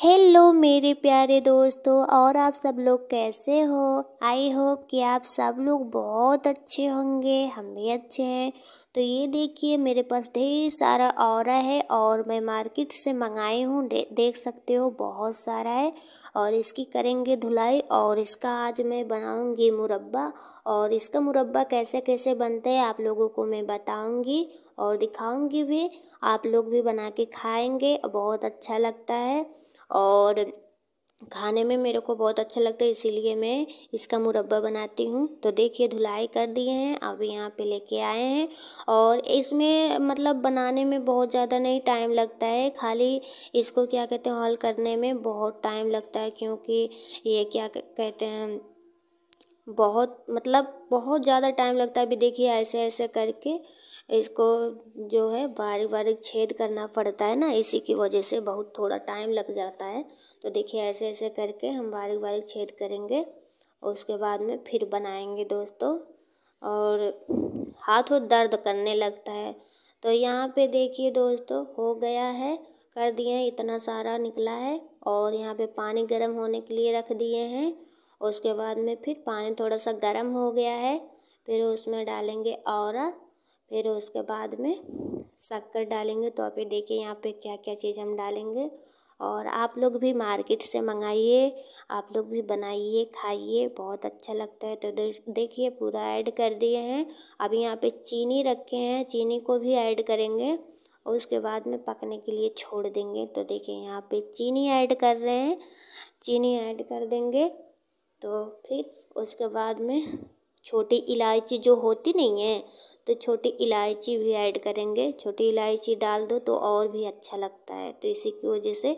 hello मेरे प्यारे दोस्तों और आप सब लोग कैसे हो आई होप कि आप सब लोग बहुत अच्छे होंगे हम भी अच्छे हैं तो ये देखिए मेरे पास ढेर सारा और है और मैं मार्केट से मंगाई हूँ दे, देख सकते हो बहुत सारा है और इसकी करेंगे धुलाई और इसका आज मैं बनाऊँगी मुरब्बा और इसका मुरब्बा कैसे कैसे बनता है आप लोगों को मैं बताऊँगी और दिखाऊंगी भी आप लोग भी बना के खाएंगे बहुत अच्छा लगता है और खाने में मेरे को बहुत अच्छा लगता है इसीलिए मैं इसका मुरब्बा बनाती हूँ तो देखिए धुलाई कर दिए हैं अब यहाँ पे लेके आए हैं और इसमें मतलब बनाने में बहुत ज़्यादा नहीं टाइम लगता है खाली इसको क्या कहते हैं हॉल करने में बहुत टाइम लगता है क्योंकि ये क्या कहते हैं बहुत मतलब बहुत ज़्यादा टाइम लगता है अभी देखिए ऐसे ऐसे करके इसको जो है बारीक बारीक छेद करना पड़ता है ना इसी की वजह से बहुत थोड़ा टाइम लग जाता है तो देखिए ऐसे ऐसे करके हम बारीक बारीक छेद करेंगे और उसके बाद में फिर बनाएंगे दोस्तों और हाथ दर्द करने लगता है तो यहाँ पे देखिए दोस्तों हो गया है कर दिए हैं इतना सारा निकला है और यहाँ पे पानी गर्म होने के लिए रख दिए हैं उसके बाद में फिर पानी थोड़ा सा गर्म हो गया है फिर उसमें डालेंगे और फिर उसके बाद में शक्कर डालेंगे तो आप ये देखिए यहाँ पे क्या क्या चीज़ हम डालेंगे और आप लोग भी मार्केट से मंगाइए आप लोग भी बनाइए खाइए बहुत अच्छा लगता है तो देखिए पूरा ऐड कर दिए हैं अब यहाँ पे चीनी रखे हैं चीनी को भी ऐड करेंगे और उसके बाद में पकने के लिए छोड़ देंगे तो देखिए यहाँ पे चीनी ऐड कर रहे हैं चीनी ऐड कर देंगे तो फिर उसके बाद में छोटी इलायची जो होती नहीं है तो छोटी इलायची भी ऐड करेंगे छोटी इलायची डाल दो तो और भी अच्छा लगता है तो इसी की वजह से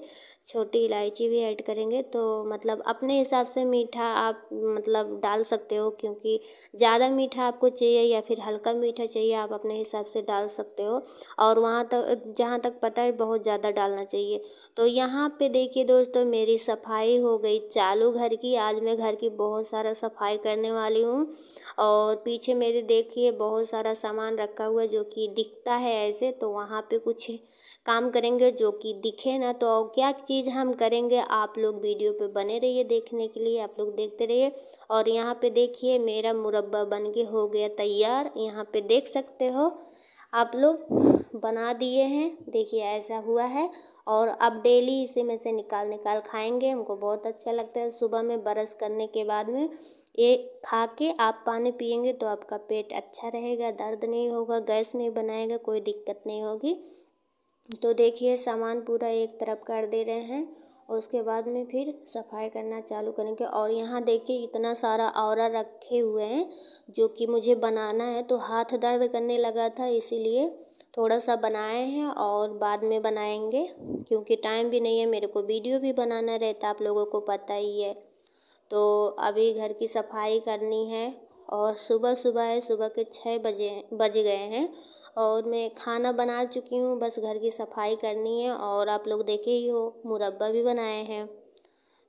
छोटी इलायची भी ऐड करेंगे तो मतलब अपने हिसाब से मीठा आप मतलब डाल सकते हो क्योंकि ज़्यादा मीठा आपको चाहिए या फिर हल्का मीठा चाहिए आप अपने हिसाब से डाल सकते हो और वहाँ तक तो, जहाँ तक पता है बहुत ज़्यादा डालना चाहिए तो यहाँ पे देखिए दोस्तों मेरी सफाई हो गई चालू घर की आज मैं घर की बहुत सारा सफाई करने वाली हूँ और पीछे मेरे देखिए बहुत सारा सारा सामान रखा हुआ है जो कि दिखता है ऐसे तो वहाँ पे कुछ काम करेंगे जो कि दिखे ना तो क्या चीज़ हम करेंगे आप लोग वीडियो पे बने रहिए देखने के लिए आप लोग देखते रहिए और यहाँ पे देखिए मेरा मुरब्बा बन के हो गया तैयार यहाँ पे देख सकते हो आप लोग बना दिए हैं देखिए ऐसा हुआ है और अब डेली इसे में से निकाल निकाल खाएंगे हमको बहुत अच्छा लगता है सुबह में ब्रश करने के बाद में ये खा के आप पानी पियेंगे तो आपका पेट अच्छा रहेगा दर्द नहीं होगा गैस नहीं बनाएगा कोई दिक्कत नहीं होगी तो देखिए सामान पूरा एक तरफ कर दे रहे हैं और उसके बाद में फिर सफाई करना चालू करेंगे और यहाँ देखिए इतना सारा और रखे हुए हैं जो कि मुझे बनाना है तो हाथ दर्द करने लगा था इसीलिए थोड़ा सा बनाए हैं और बाद में बनाएंगे क्योंकि टाइम भी नहीं है मेरे को वीडियो भी बनाना रहता आप लोगों को पता ही है तो अभी घर की सफाई करनी है और सुबह सुबह है सुबह के छः बजे बज गए हैं और मैं खाना बना चुकी हूँ बस घर की सफाई करनी है और आप लोग देखे ही हो मुरब्बा भी बनाए हैं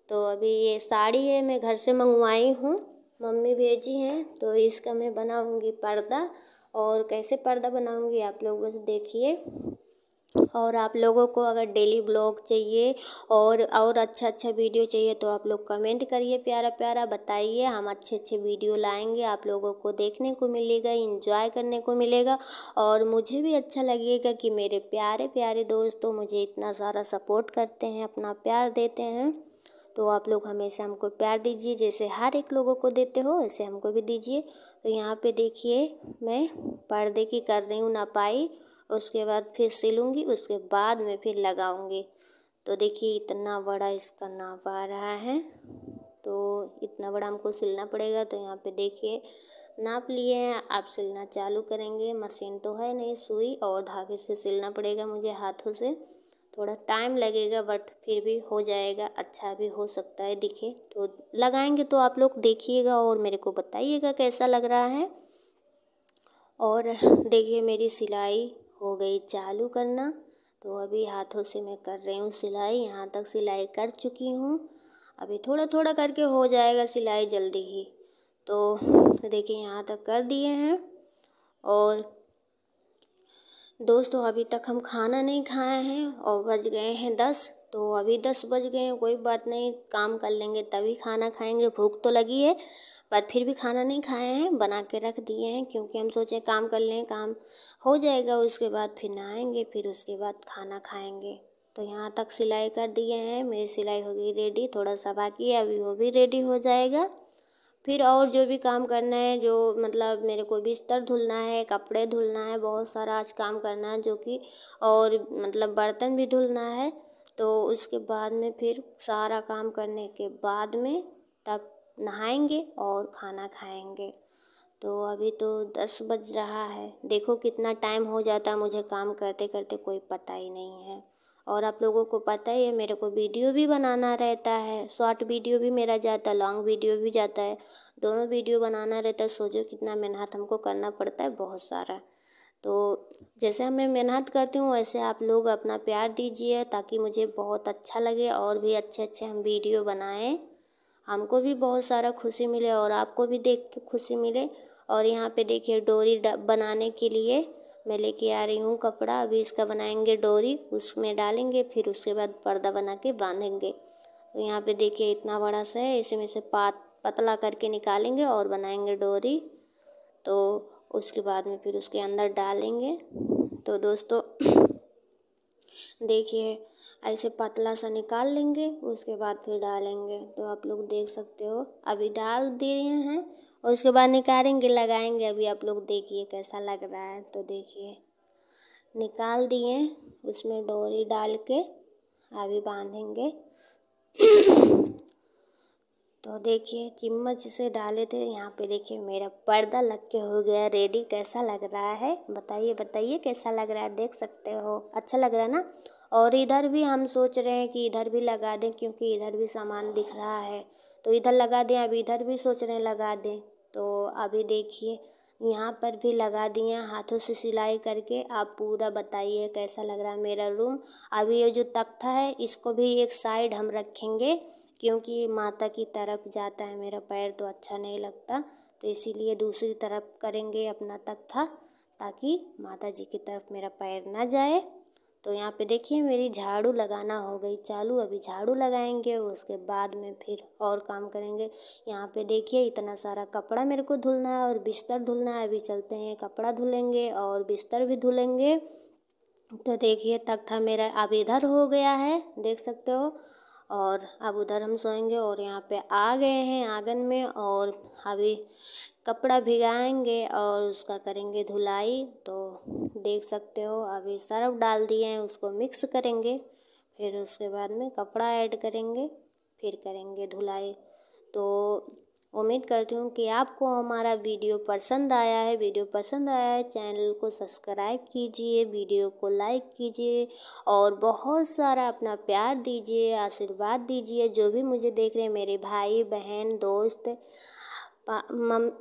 तो अभी ये साड़ी है मैं घर से मंगवाई हूँ मम्मी भेजी हैं तो इसका मैं बनाऊंगी पर्दा और कैसे पर्दा बनाऊंगी आप लोग बस देखिए और आप लोगों को अगर डेली ब्लॉग चाहिए और और अच्छा अच्छा वीडियो चाहिए तो आप लोग कमेंट करिए प्यारा प्यारा बताइए हम अच्छे अच्छे वीडियो लाएंगे आप लोगों को देखने को मिलेगा इंजॉय करने को मिलेगा और मुझे भी अच्छा लगेगा कि मेरे प्यारे प्यारे दोस्तों मुझे इतना सारा सपोर्ट करते हैं अपना प्यार देते हैं तो आप लोग हमेशा हमको प्यार दीजिए जैसे हर एक लोगों को देते हो ऐसे हमको भी दीजिए तो यहाँ पे देखिए मैं पर्दे की कर रही हूँ नपाई उसके बाद फिर सिलूँगी उसके बाद में फिर लगाऊँगी तो देखिए इतना बड़ा इसका नाप आ रहा है तो इतना बड़ा हमको सिलना पड़ेगा तो यहाँ पे देखिए नाप लिए हैं आप सिलना चालू करेंगे मशीन तो है नहीं सुई और धागे से सिलना पड़ेगा मुझे हाथों से थोड़ा टाइम लगेगा बट फिर भी हो जाएगा अच्छा भी हो सकता है दिखे तो लगाएंगे तो आप लोग देखिएगा और मेरे को बताइएगा कैसा लग रहा है और देखिए मेरी सिलाई हो गई चालू करना तो अभी हाथों से मैं कर रही हूँ सिलाई यहाँ तक सिलाई कर चुकी हूँ अभी थोड़ा थोड़ा करके हो जाएगा सिलाई जल्दी ही तो देखिए यहाँ तक कर दिए हैं और दोस्तों अभी तक हम खाना नहीं खाए हैं और बज गए हैं दस तो अभी दस बज गए हैं कोई बात नहीं काम कर लेंगे तभी खाना खाएंगे भूख तो लगी है पर फिर भी खाना नहीं खाए हैं बना के रख दिए हैं क्योंकि हम सोचे काम कर लें काम हो जाएगा उसके बाद फिर नहाएंगे फिर उसके बाद खाना खाएंगे तो यहाँ तक सिलाई कर दिए हैं मेरी सिलाई हो गई रेडी थोड़ा सा बाकी है अभी वो भी रेडी हो जाएगा फिर और जो भी काम करना है जो मतलब मेरे को बिस्तर धुलना है कपड़े धुलना है बहुत सारा आज काम करना है जो कि और मतलब बर्तन भी धुलना है तो उसके बाद में फिर सारा काम करने के बाद में तब नहाएंगे और खाना खाएंगे तो अभी तो दस बज रहा है देखो कितना टाइम हो जाता है मुझे काम करते करते कोई पता ही नहीं है और आप लोगों को पता ही है मेरे को वीडियो भी बनाना रहता है शॉर्ट वीडियो भी मेरा जाता है लॉन्ग वीडियो भी जाता है दोनों वीडियो बनाना रहता है सोचो कितना मेहनत हमको करना पड़ता है बहुत सारा तो जैसे हमें मेहनत करती हूँ वैसे आप लोग अपना प्यार दीजिए ताकि मुझे बहुत अच्छा लगे और भी अच्छे अच्छे हम वीडियो बनाएँ हमको भी बहुत सारा खुशी मिले और आपको भी देख के खुशी मिले और यहाँ पे देखिए डोरी बनाने के लिए मैं लेके आ रही हूँ कपड़ा अभी इसका बनाएंगे डोरी उसमें डालेंगे फिर उसके बाद पर्दा बना के बांधेंगे तो यहाँ पे देखिए इतना बड़ा सा है इसमें से पात पतला करके निकालेंगे और बनाएंगे डोरी तो उसके बाद में फिर उसके अंदर डालेंगे तो दोस्तों देखिए ऐसे पतला सा निकाल लेंगे उसके बाद फिर डालेंगे तो आप लोग देख सकते हो अभी डाल दिए हैं और उसके बाद निकालेंगे लगाएंगे अभी आप लोग देखिए कैसा लग रहा है तो देखिए निकाल दिए उसमें डोरी डाल के अभी बांधेंगे तो देखिए चम्मच से डाले थे यहाँ पे देखिए मेरा पर्दा लग के हो गया रेडी कैसा लग रहा है बताइए बताइए कैसा लग रहा है देख सकते हो अच्छा लग रहा है ना और इधर भी हम सोच रहे हैं कि इधर भी लगा दें क्योंकि इधर भी सामान दिख रहा है तो इधर लगा दें अब इधर भी सोच रहे हैं लगा दें तो अभी देखिए यहाँ पर भी लगा दिए हाथों से सिलाई करके आप पूरा बताइए कैसा लग रहा है मेरा रूम अभी ये जो तख्ता है इसको भी एक साइड हम रखेंगे क्योंकि माता की तरफ जाता है मेरा पैर तो अच्छा नहीं लगता तो इसीलिए दूसरी तरफ करेंगे अपना तख्ता ताकि माता जी की तरफ मेरा पैर ना जाए तो यहाँ पे देखिए मेरी झाड़ू लगाना हो गई चालू अभी झाड़ू लगाएंगे उसके बाद में फिर और काम करेंगे यहाँ पे देखिए इतना सारा कपड़ा मेरे को धुलना है और बिस्तर धुलना है अभी चलते हैं कपड़ा धुलेंगे और बिस्तर भी धुलेंगे तो देखिए तख्ता मेरा अब इधर हो गया है देख सकते हो और अब उधर हम सोएंगे और यहाँ पे आ गए हैं आंगन में और अभी कपड़ा भिगाएंगे और उसका करेंगे धुलाई तो देख सकते हो अभी सर्फ डाल दिए हैं उसको मिक्स करेंगे फिर उसके बाद में कपड़ा ऐड करेंगे फिर करेंगे धुलाई तो उम्मीद करती हूँ कि आपको हमारा वीडियो पसंद आया है वीडियो पसंद आया है चैनल को सब्सक्राइब कीजिए वीडियो को लाइक कीजिए और बहुत सारा अपना प्यार दीजिए आशीर्वाद दीजिए जो भी मुझे देख रहे हैं मेरे भाई बहन दोस्त मम